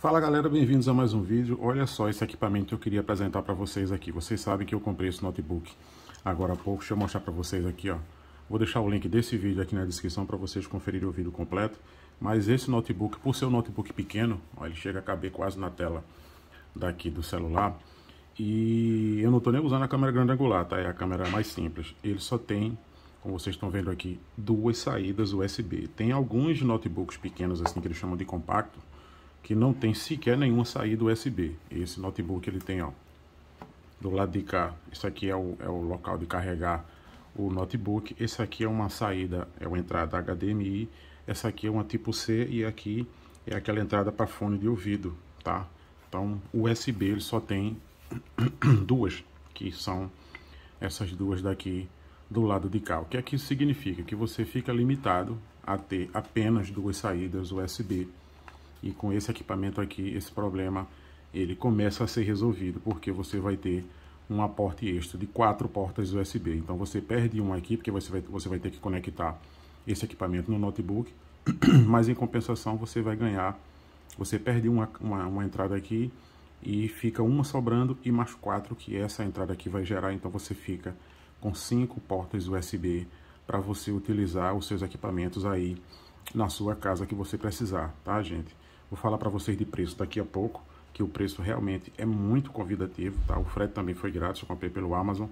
Fala galera, bem-vindos a mais um vídeo. Olha só esse equipamento que eu queria apresentar para vocês aqui. Vocês sabem que eu comprei esse notebook agora há pouco. Deixa eu mostrar para vocês aqui, ó. Vou deixar o link desse vídeo aqui na descrição para vocês conferirem o vídeo completo. Mas esse notebook, por ser um notebook pequeno, ó, ele chega a caber quase na tela daqui do celular. E eu não estou nem usando a câmera grande angular, tá? É a câmera mais simples. Ele só tem, como vocês estão vendo aqui, duas saídas USB. Tem alguns notebooks pequenos assim que eles chamam de compacto que não tem sequer nenhuma saída USB. Esse notebook ele tem, ó, do lado de cá, isso aqui é o, é o local de carregar o notebook. Esse aqui é uma saída, é uma entrada HDMI. Essa aqui é uma tipo C e aqui é aquela entrada para fone de ouvido, tá? Então, USB ele só tem duas, que são essas duas daqui do lado de cá. O que é que isso significa? Que você fica limitado a ter apenas duas saídas USB e com esse equipamento aqui, esse problema, ele começa a ser resolvido, porque você vai ter um aporte extra de quatro portas USB. Então você perde uma aqui, porque você vai, você vai ter que conectar esse equipamento no notebook, mas em compensação você vai ganhar, você perde uma, uma, uma entrada aqui e fica uma sobrando e mais quatro que essa entrada aqui vai gerar, então você fica com cinco portas USB para você utilizar os seus equipamentos aí na sua casa que você precisar, tá gente? Vou falar para vocês de preço daqui a pouco, que o preço realmente é muito convidativo, tá? O frete também foi grátis, eu comprei pelo Amazon.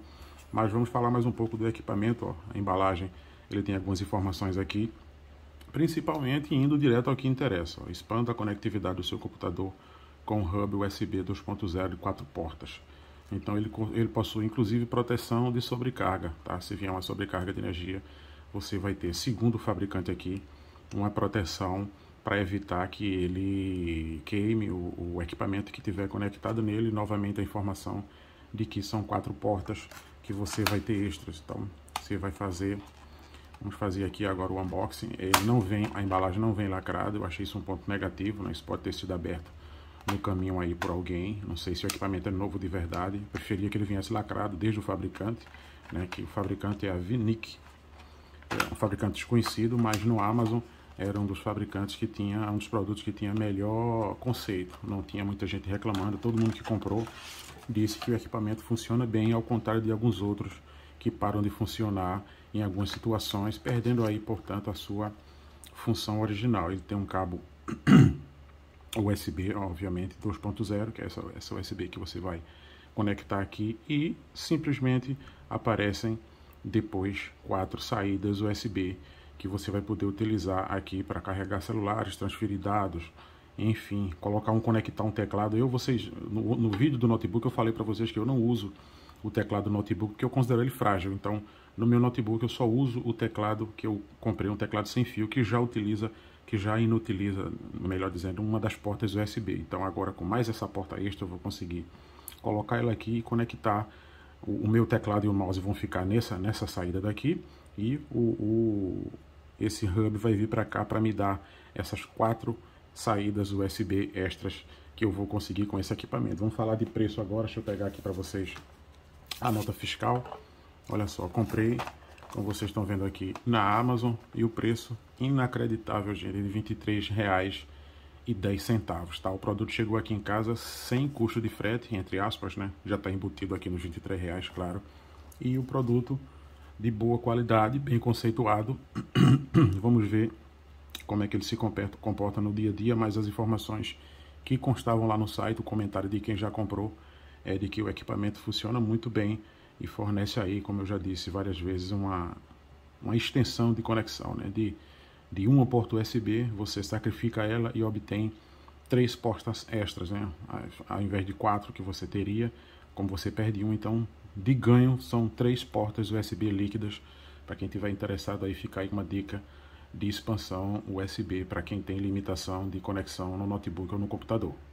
Mas vamos falar mais um pouco do equipamento, ó, a embalagem. Ele tem algumas informações aqui, principalmente indo direto ao que interessa. Ó. Expanda a conectividade do seu computador com hub USB 2.0 de quatro portas. Então ele, ele possui inclusive proteção de sobrecarga, tá? Se vier uma sobrecarga de energia, você vai ter, segundo o fabricante aqui, uma proteção para evitar que ele queime o, o equipamento que tiver conectado nele. Novamente a informação de que são quatro portas que você vai ter extras. Então você vai fazer, vamos fazer aqui agora o unboxing. Ele não vem, a embalagem não vem lacrada. Eu achei isso um ponto negativo, né? Isso pode ter sido aberto no caminho aí por alguém. Não sei se o equipamento é novo de verdade. Preferia que ele viesse lacrado desde o fabricante, né? Que o fabricante é a Vinic, é um fabricante desconhecido, mas no Amazon era um dos fabricantes que tinha, um dos produtos que tinha melhor conceito. Não tinha muita gente reclamando, todo mundo que comprou disse que o equipamento funciona bem, ao contrário de alguns outros que param de funcionar em algumas situações, perdendo aí, portanto, a sua função original. Ele tem um cabo USB, obviamente, 2.0, que é essa, essa USB que você vai conectar aqui, e simplesmente aparecem depois quatro saídas USB que você vai poder utilizar aqui para carregar celulares, transferir dados, enfim, colocar um conectar um teclado. Eu vocês no, no vídeo do notebook eu falei para vocês que eu não uso o teclado do notebook porque eu considero ele frágil. Então, no meu notebook eu só uso o teclado que eu comprei, um teclado sem fio que já utiliza, que já inutiliza, melhor dizendo, uma das portas USB. Então, agora com mais essa porta extra eu vou conseguir colocar ela aqui e conectar o meu teclado e o mouse vão ficar nessa, nessa saída daqui e o, o esse hub vai vir para cá para me dar essas quatro saídas USB extras que eu vou conseguir com esse equipamento. Vamos falar de preço agora, deixa eu pegar aqui para vocês a nota fiscal. Olha só, comprei, como vocês estão vendo aqui, na Amazon e o preço inacreditável, gente, de R$ 23,00 e centavos, Tá? O produto chegou aqui em casa sem custo de frete, entre aspas, né? Já está embutido aqui nos 23 reais, claro. E o produto de boa qualidade, bem conceituado. Vamos ver como é que ele se comporta no dia a dia, mas as informações que constavam lá no site, o comentário de quem já comprou, é de que o equipamento funciona muito bem e fornece aí, como eu já disse várias vezes, uma, uma extensão de conexão, né? De de uma porta USB, você sacrifica ela e obtém três portas extras, né? ao invés de quatro que você teria, como você perde um, então de ganho são três portas USB líquidas, para quem tiver interessado aí fica aí uma dica de expansão USB para quem tem limitação de conexão no notebook ou no computador.